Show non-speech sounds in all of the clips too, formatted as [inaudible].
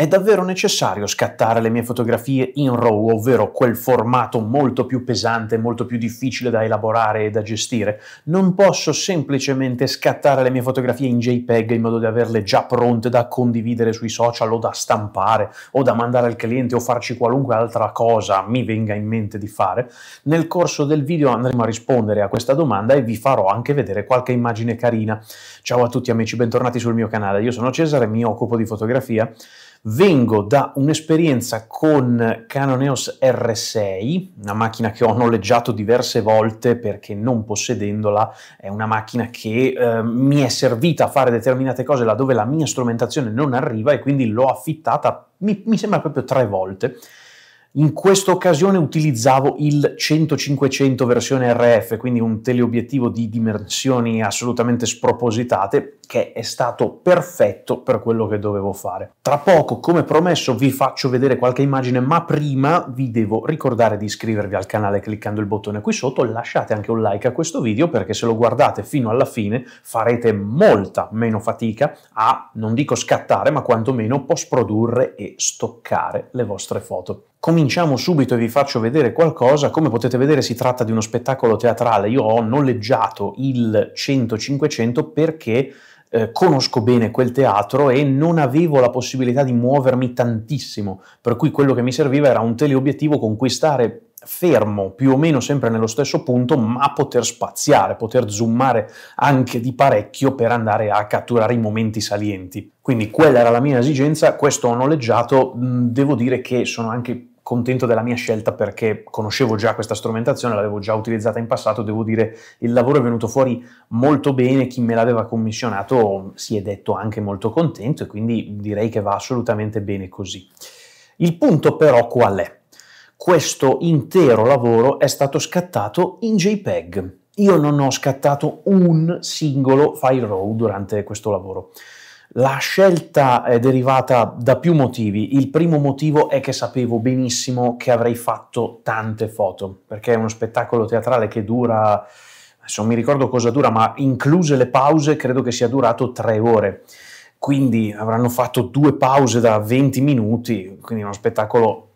È davvero necessario scattare le mie fotografie in RAW, ovvero quel formato molto più pesante, molto più difficile da elaborare e da gestire? Non posso semplicemente scattare le mie fotografie in JPEG in modo da averle già pronte da condividere sui social o da stampare o da mandare al cliente o farci qualunque altra cosa mi venga in mente di fare? Nel corso del video andremo a rispondere a questa domanda e vi farò anche vedere qualche immagine carina. Ciao a tutti amici, bentornati sul mio canale. Io sono Cesare, mi occupo di fotografia. Vengo da un'esperienza con Canon EOS R6, una macchina che ho noleggiato diverse volte perché non possedendola è una macchina che eh, mi è servita a fare determinate cose laddove la mia strumentazione non arriva e quindi l'ho affittata, mi, mi sembra proprio tre volte in questa occasione utilizzavo il 100-500 versione RF, quindi un teleobiettivo di dimensioni assolutamente spropositate, che è stato perfetto per quello che dovevo fare. Tra poco, come promesso, vi faccio vedere qualche immagine, ma prima vi devo ricordare di iscrivervi al canale cliccando il bottone qui sotto, lasciate anche un like a questo video perché se lo guardate fino alla fine farete molta meno fatica a, non dico scattare, ma quantomeno post-produrre e stoccare le vostre foto cominciamo subito e vi faccio vedere qualcosa. Come potete vedere si tratta di uno spettacolo teatrale. Io ho noleggiato il 100-500 perché eh, conosco bene quel teatro e non avevo la possibilità di muovermi tantissimo, per cui quello che mi serviva era un teleobiettivo, conquistare fermo più o meno sempre nello stesso punto, ma poter spaziare, poter zoomare anche di parecchio per andare a catturare i momenti salienti. Quindi quella era la mia esigenza, questo ho noleggiato, mm, devo dire che sono anche contento della mia scelta perché conoscevo già questa strumentazione, l'avevo già utilizzata in passato, devo dire il lavoro è venuto fuori molto bene, chi me l'aveva commissionato si è detto anche molto contento e quindi direi che va assolutamente bene così. Il punto però qual è? questo intero lavoro è stato scattato in JPEG. Io non ho scattato un singolo file RAW durante questo lavoro. La scelta è derivata da più motivi. Il primo motivo è che sapevo benissimo che avrei fatto tante foto, perché è uno spettacolo teatrale che dura, adesso non mi ricordo cosa dura, ma incluse le pause credo che sia durato tre ore. Quindi avranno fatto due pause da 20 minuti, quindi uno spettacolo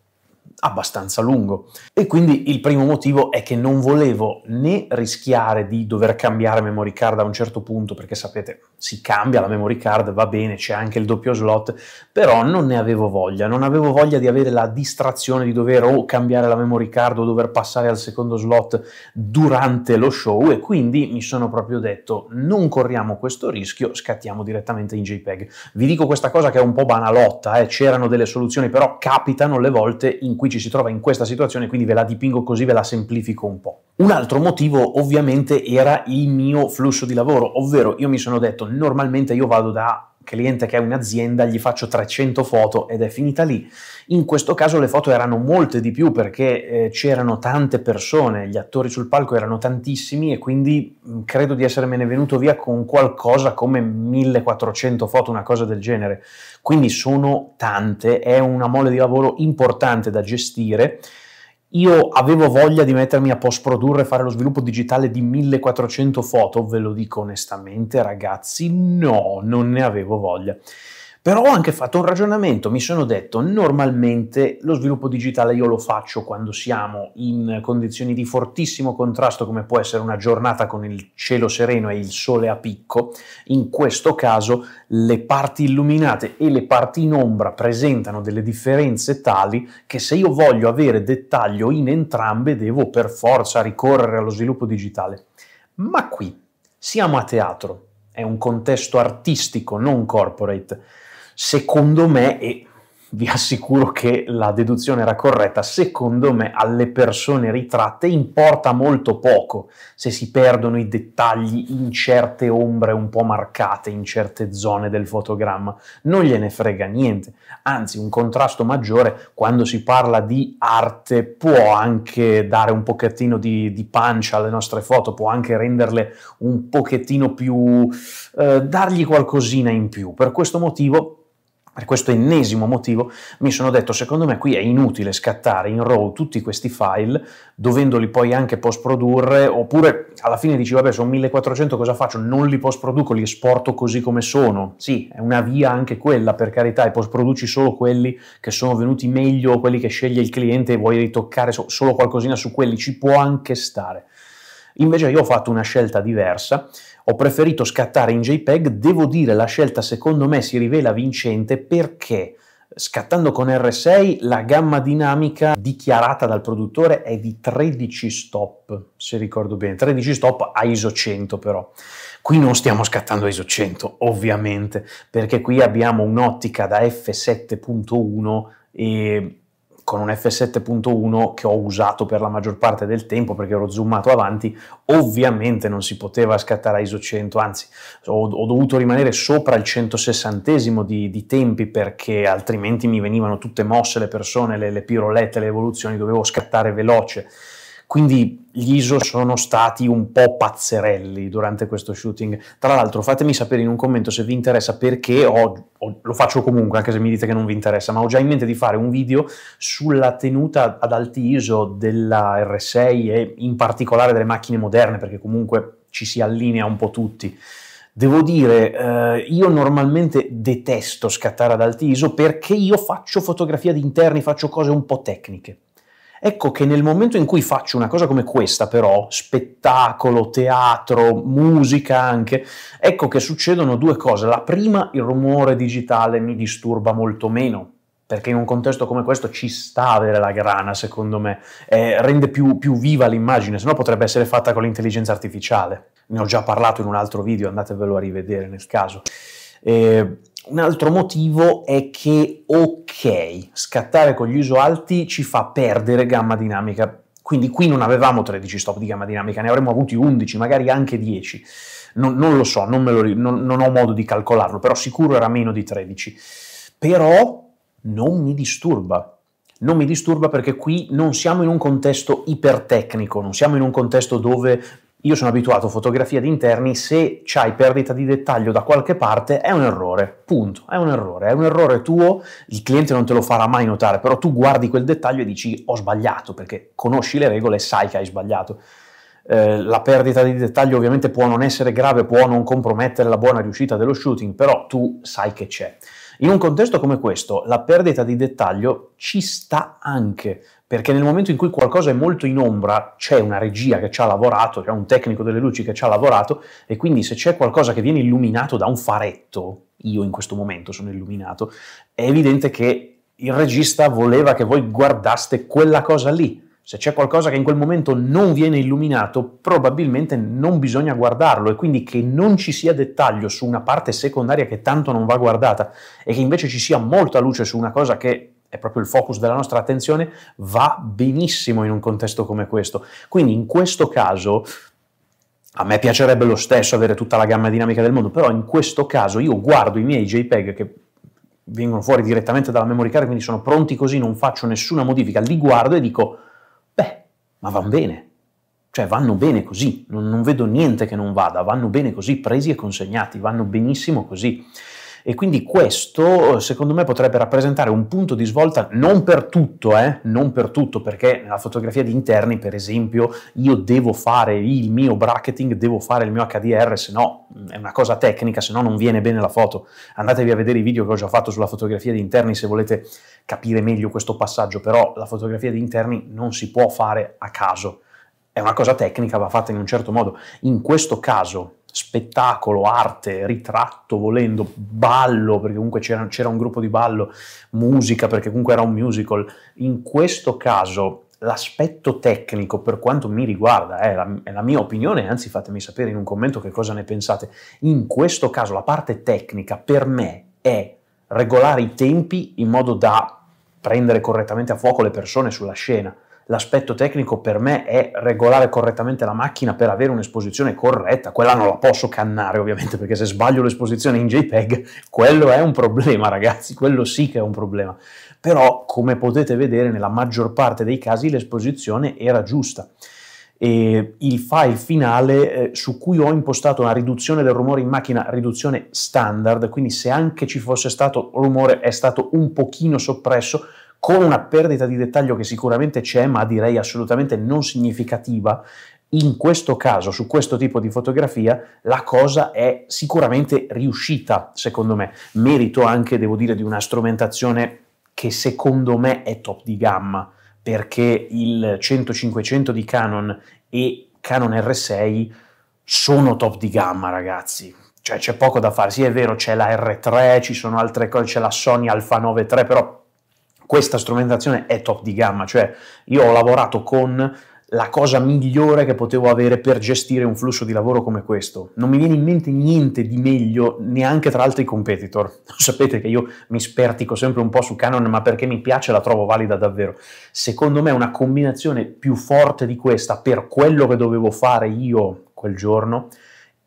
abbastanza lungo. E quindi il primo motivo è che non volevo né rischiare di dover cambiare memory card a un certo punto, perché sapete, si cambia la memory card, va bene, c'è anche il doppio slot, però non ne avevo voglia, non avevo voglia di avere la distrazione di dover o cambiare la memory card o dover passare al secondo slot durante lo show e quindi mi sono proprio detto non corriamo questo rischio, scattiamo direttamente in JPEG. Vi dico questa cosa che è un po' banalotta, eh? c'erano delle soluzioni, però capitano le volte in cui ci si trova in questa situazione, quindi ve la dipingo così, ve la semplifico un po'. Un altro motivo ovviamente era il mio flusso di lavoro, ovvero io mi sono detto normalmente io vado da cliente che è un'azienda, gli faccio 300 foto ed è finita lì. In questo caso le foto erano molte di più perché eh, c'erano tante persone, gli attori sul palco erano tantissimi e quindi mh, mm, credo di essermene venuto via con qualcosa come 1400 foto, una cosa del genere. Quindi sono tante, è una mole di lavoro importante da gestire io avevo voglia di mettermi a post produrre e fare lo sviluppo digitale di 1400 foto, ve lo dico onestamente ragazzi, no, non ne avevo voglia. Però ho anche fatto un ragionamento, mi sono detto, normalmente lo sviluppo digitale io lo faccio quando siamo in condizioni di fortissimo contrasto, come può essere una giornata con il cielo sereno e il sole a picco, in questo caso le parti illuminate e le parti in ombra presentano delle differenze tali che se io voglio avere dettaglio in entrambe devo per forza ricorrere allo sviluppo digitale. Ma qui siamo a teatro, è un contesto artistico, non corporate secondo me, e vi assicuro che la deduzione era corretta, secondo me alle persone ritratte importa molto poco se si perdono i dettagli in certe ombre un po' marcate, in certe zone del fotogramma, non gliene frega niente, anzi un contrasto maggiore quando si parla di arte può anche dare un pochettino di, di pancia alle nostre foto, può anche renderle un pochettino più... Eh, dargli qualcosina in più, per questo motivo per questo ennesimo motivo mi sono detto, secondo me qui è inutile scattare in RAW tutti questi file, dovendoli poi anche post-produrre, oppure alla fine dici, vabbè, sono 1400, cosa faccio? Non li post-produco, li esporto così come sono. Sì, è una via anche quella, per carità, e post-produci solo quelli che sono venuti meglio, quelli che sceglie il cliente e vuoi ritoccare solo qualcosina su quelli, ci può anche stare. Invece io ho fatto una scelta diversa, ho preferito scattare in JPEG, devo dire la scelta secondo me si rivela vincente perché scattando con R6 la gamma dinamica dichiarata dal produttore è di 13 stop, se ricordo bene, 13 stop a ISO 100 però. Qui non stiamo scattando a ISO 100, ovviamente, perché qui abbiamo un'ottica da f7.1 e con un F7.1 che ho usato per la maggior parte del tempo perché ero zoomato avanti, ovviamente non si poteva scattare a ISO 100, anzi ho, ho dovuto rimanere sopra il 160 di, di, tempi perché altrimenti mi venivano tutte mosse le persone, le, le pirolette, le evoluzioni, dovevo scattare veloce quindi gli ISO sono stati un po' pazzerelli durante questo shooting. Tra l'altro, fatemi sapere in un commento se vi interessa perché ho, ho, lo faccio comunque, anche se mi dite che non vi interessa, ma ho già in mente di fare un video sulla tenuta ad alti ISO della R6 e in particolare delle macchine moderne, perché comunque ci si allinea un po' tutti. Devo dire, eh, io normalmente detesto scattare ad alti ISO perché io faccio fotografia di interni, faccio cose un po' tecniche. Ecco che nel momento in cui faccio una cosa come questa, però, spettacolo, teatro, musica anche, ecco che succedono due cose. La prima, il rumore digitale mi disturba molto meno, perché in un contesto come questo ci sta avere la grana, secondo me, eh, rende più, più, viva l'immagine, se no potrebbe essere fatta con l'intelligenza artificiale. Ne ho già parlato in un altro video, andatevelo a rivedere nel caso. Eh, un altro motivo è che, ok, scattare con gli uso alti ci fa perdere gamma dinamica, quindi qui non avevamo 13 stop di gamma dinamica, ne avremmo avuti 11, magari anche 10, non, non lo so, non, lo, non, non ho modo di calcolarlo, però sicuro era meno di 13. Però non mi disturba, non mi disturba perché qui non siamo in un contesto ipertecnico, non siamo in un contesto dove io sono abituato a fotografia di interni, se c'hai perdita di dettaglio da qualche parte è un errore, punto, è un errore, è un errore tuo, il cliente non te lo farà mai notare, però tu guardi quel dettaglio e dici ho sbagliato, perché conosci le regole e sai che hai sbagliato. Eh, la perdita di dettaglio ovviamente può non essere grave, può non compromettere la buona riuscita dello shooting, però tu sai che c'è. In un contesto come questo, la perdita di dettaglio ci sta anche, perché nel momento in cui qualcosa è molto in ombra c'è una regia che ci ha lavorato, c'è un tecnico delle luci che ci ha lavorato e quindi se c'è qualcosa che viene illuminato da un faretto, io in questo momento sono illuminato, è evidente che il regista voleva che voi guardaste quella cosa lì. Se c'è qualcosa che in quel momento non viene illuminato, probabilmente non bisogna guardarlo e quindi che non ci sia dettaglio su una parte secondaria che tanto non va guardata e che invece ci sia molta luce su una cosa che è proprio il focus della nostra attenzione, va benissimo in un contesto come questo. Quindi in questo caso a me piacerebbe lo stesso avere tutta la gamma dinamica del mondo, però in questo caso io guardo i miei JPEG che vengono fuori direttamente dalla memory card, quindi sono pronti così, non faccio nessuna modifica, li guardo e dico, beh, ma vanno bene, cioè vanno bene così, non, non vedo niente che non vada, vanno bene così, presi e consegnati, vanno benissimo così. E quindi questo, secondo me, potrebbe rappresentare un punto di svolta non per tutto, eh? non per tutto, perché nella fotografia di interni, per esempio, io devo fare il mio bracketing, devo fare il mio HDR, se no mm, è una cosa tecnica, se no non viene bene la foto. Andatevi a vedere i video che ho già fatto sulla fotografia di interni se volete capire meglio questo passaggio, però la fotografia di interni non si può fare a caso. È una cosa tecnica, va fatta in un certo modo. In questo caso, spettacolo, arte, ritratto, volendo, ballo, perché comunque c'era, c'era, un gruppo di ballo, musica, perché comunque era un musical. In questo caso l'aspetto tecnico, per quanto mi riguarda, è la, è la mia opinione, anzi fatemi sapere in un commento che cosa ne pensate, in questo caso la parte tecnica per me è regolare i tempi in modo da prendere correttamente a fuoco le persone sulla scena l'aspetto tecnico per me è regolare correttamente la macchina per avere un'esposizione corretta, quella non la posso cannare ovviamente perché se sbaglio l'esposizione in JPEG quello è un problema ragazzi, quello sì che è un problema, però come potete vedere nella maggior parte dei casi l'esposizione era giusta. E il file finale eh, su cui ho impostato una riduzione del rumore in macchina, riduzione standard, quindi se anche ci fosse stato rumore è stato un pochino soppresso, con una perdita di dettaglio che sicuramente c'è, ma direi assolutamente non significativa, in questo caso, su questo tipo di fotografia, la cosa è sicuramente riuscita, secondo me. Merito anche, devo dire, di una strumentazione che secondo me è top di gamma, perché il 100-500 di Canon e Canon R6 sono top di gamma, ragazzi. Cioè c'è poco da fare, sì è vero, c'è la R3, ci sono altre cose, c'è la Sony Alpha 9 III, però questa strumentazione è top di gamma, cioè io ho lavorato con la cosa migliore che potevo avere per gestire un flusso di lavoro come questo. Non mi viene in mente niente di meglio neanche tra altri competitor. [laughs] Sapete che io mi spertico sempre un po' su Canon, ma perché mi piace la trovo valida davvero. Secondo me una combinazione più forte di questa per quello che dovevo fare io quel giorno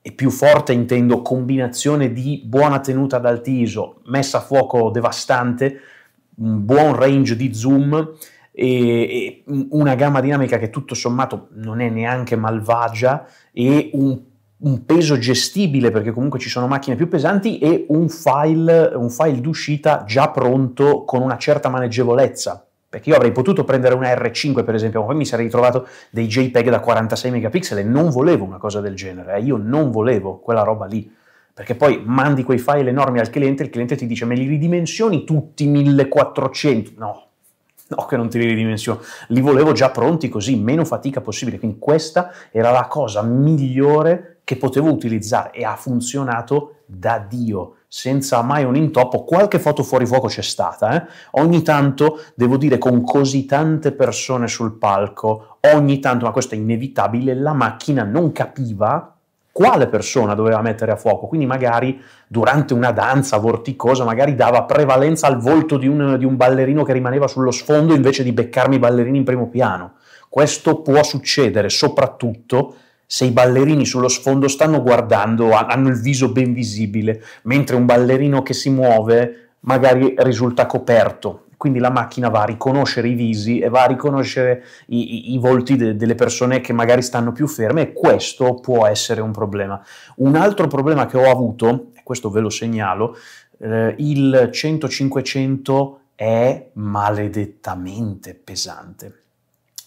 e più forte intendo combinazione di buona tenuta ad altiso, messa a fuoco devastante un buon range di zoom e, e una gamma dinamica che tutto sommato non è neanche malvagia e un un peso gestibile perché comunque ci sono macchine più pesanti e un file, un file d'uscita già pronto con una certa maneggevolezza. Perché io avrei potuto prendere una R5 per esempio, ma poi mi sarei ritrovato dei JPEG da 46 megapixel e non volevo una cosa del genere, eh? io non volevo quella roba lì perché poi mandi quei file enormi al cliente, il cliente ti dice me li ridimensioni tutti 1400, no, no che non te li ridimensiono, li volevo già pronti così, meno fatica possibile, quindi questa era la cosa migliore che potevo utilizzare e ha funzionato da Dio, senza mai un intoppo, qualche foto fuori fuoco c'è stata, eh? ogni tanto, devo dire, con così tante persone sul palco, ogni tanto, ma questo è inevitabile, la macchina non capiva quale persona doveva mettere a fuoco. Quindi magari durante una danza vorticosa, magari dava prevalenza al volto di un, di un, ballerino che rimaneva sullo sfondo invece di beccarmi i ballerini in primo piano. Questo può succedere soprattutto se i ballerini sullo sfondo stanno guardando, hanno il viso ben visibile, mentre un ballerino che si muove magari risulta coperto quindi la macchina va a riconoscere i visi e va a riconoscere i, i, i volti de, delle persone che magari stanno più ferme e questo può essere un problema. Un altro problema che ho avuto, e questo ve lo segnalo, eh, il 100-500 è maledettamente pesante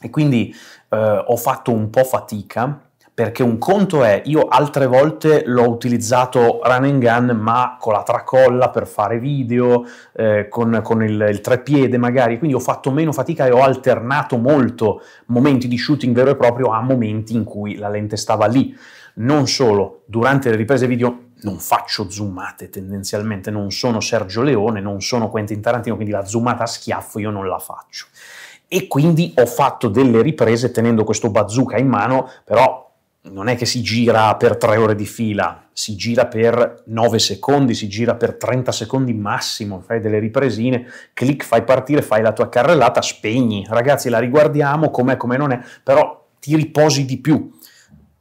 e quindi eh, ho fatto un po' fatica perché un conto è io altre volte l'ho utilizzato run and gun ma con la tracolla per fare video, eh, con, con il, il, trepiede magari, quindi ho fatto meno fatica e ho alternato molto momenti di shooting vero e proprio a momenti in cui la lente stava lì. Non solo, durante le riprese video non faccio zoomate tendenzialmente, non sono Sergio Leone, non sono Quentin Tarantino, quindi la zoomata a schiaffo io non la faccio. E quindi ho fatto delle riprese tenendo questo bazooka in mano, però non è che si gira per tre ore di fila, si gira per 9 secondi, si gira per 30 secondi massimo, fai delle ripresine, clic, fai partire, fai la tua carrellata, spegni. Ragazzi, la riguardiamo com'è, come non è, però ti riposi di più.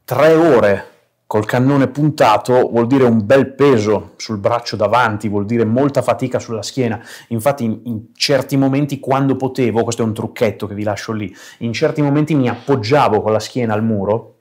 Tre ore col cannone puntato vuol dire un bel peso sul braccio davanti, vuol dire molta fatica sulla schiena. Infatti in, in, certi momenti quando potevo, questo è un trucchetto che vi lascio lì, in certi momenti mi appoggiavo con la schiena al muro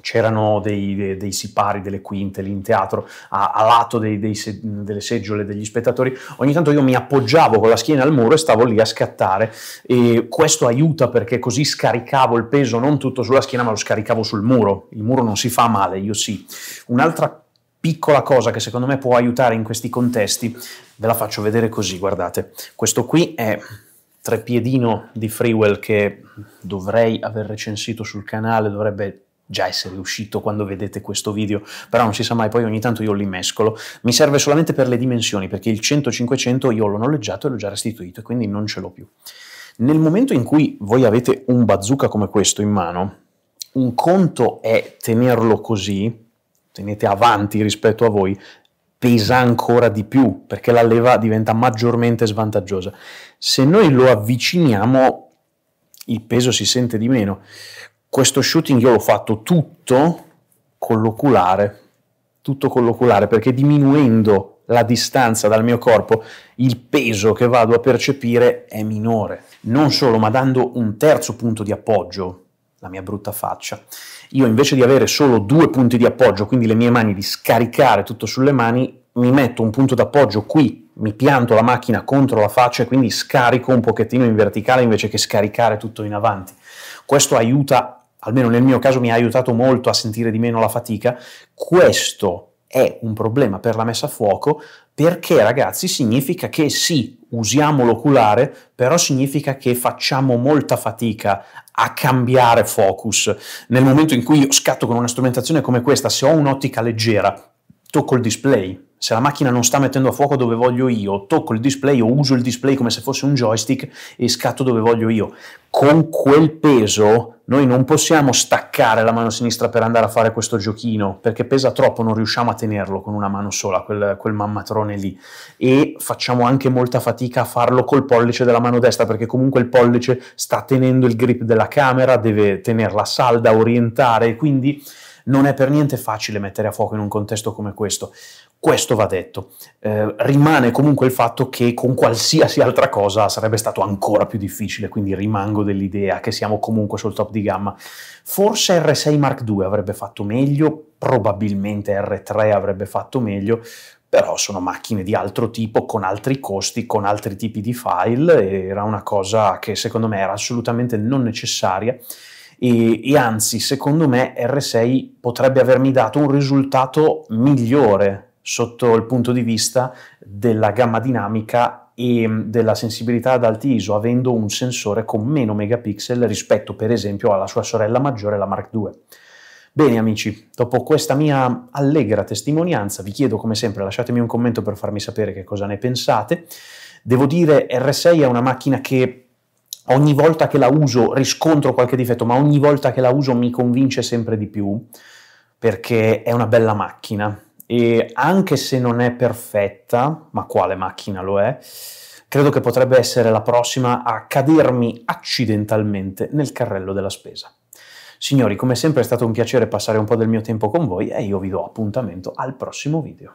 c'erano dei, dei, dei, sipari, delle quinte lì in teatro, a, a lato dei, se, delle seggiole degli spettatori, ogni tanto io mi appoggiavo con la schiena al muro e stavo lì a scattare e questo aiuta perché così scaricavo il peso non tutto sulla schiena ma lo scaricavo sul muro, il muro non si fa male, io sì. Un'altra piccola cosa che secondo me può aiutare in questi contesti, ve la faccio vedere così, guardate, questo qui è Trepiedino di Freewell che dovrei aver recensito sul canale, dovrebbe già essere uscito quando vedete questo video, però non si sa mai, poi ogni tanto io li mescolo. Mi serve solamente per le dimensioni, perché il 100-500 io l'ho noleggiato e l'ho già restituito, e quindi non ce l'ho più. Nel momento in cui voi avete un bazooka come questo in mano, un conto è tenerlo così, tenete avanti rispetto a voi, pesa ancora di più perché la leva diventa maggiormente svantaggiosa. Se noi lo avviciniamo, il peso si sente di meno questo shooting io l'ho fatto tutto con l'oculare, tutto con l'oculare, perché diminuendo la distanza dal mio corpo, il peso che vado a percepire è minore. Non solo, ma dando un terzo punto di appoggio, la mia brutta faccia. Io invece di avere solo due punti di appoggio, quindi le mie mani, di scaricare tutto sulle mani, mi metto un punto d'appoggio qui, mi pianto la macchina contro la faccia e quindi scarico un pochettino in verticale invece che scaricare tutto in avanti. Questo aiuta almeno nel mio caso mi ha aiutato molto a sentire di meno la fatica, questo è un problema per la messa a fuoco perché ragazzi significa che sì, usiamo l'oculare, però significa che facciamo molta fatica a cambiare focus. Nel momento in cui io scatto con una strumentazione come questa, se ho un'ottica leggera, tocco il display, se la macchina non sta mettendo a fuoco dove voglio io, tocco il display o uso il display come se fosse un joystick e scatto dove voglio io. Con quel peso noi non possiamo staccare la mano sinistra per andare a fare questo giochino, perché pesa troppo, non riusciamo a tenerlo con una mano sola, quel, quel mammatrone lì. E facciamo anche molta fatica a farlo col pollice della mano destra, perché comunque il pollice sta tenendo il grip della camera, deve tenerla salda, orientare, quindi non è per niente facile mettere a fuoco in un contesto come questo. Questo va detto. Eh, rimane comunque il fatto che con qualsiasi altra cosa sarebbe stato ancora più difficile, quindi rimango dell'idea che siamo comunque sul top di gamma. Forse R6 Mark II avrebbe fatto meglio, probabilmente R3 avrebbe fatto meglio, però sono macchine di altro tipo, con altri costi, con altri tipi di file, era una cosa che secondo me era assolutamente non necessaria. E, e anzi, secondo me R6 potrebbe avermi dato un risultato migliore sotto il punto di vista della gamma dinamica e mm, della sensibilità ad alti ISO, avendo un sensore con meno megapixel rispetto per esempio alla sua sorella maggiore, la Mark II. Bene amici, dopo questa mia allegra testimonianza vi chiedo come sempre lasciatemi un commento per farmi sapere che cosa ne pensate. Devo dire R6 è una macchina che ogni volta che la uso riscontro qualche difetto, ma ogni volta che la uso mi convince sempre di più perché è una bella macchina, e anche se non è perfetta, ma quale macchina lo è, credo che potrebbe essere la prossima a cadermi accidentalmente nel carrello della spesa. Signori, come sempre è stato un piacere passare un po' del mio tempo con voi e io vi do appuntamento al prossimo video.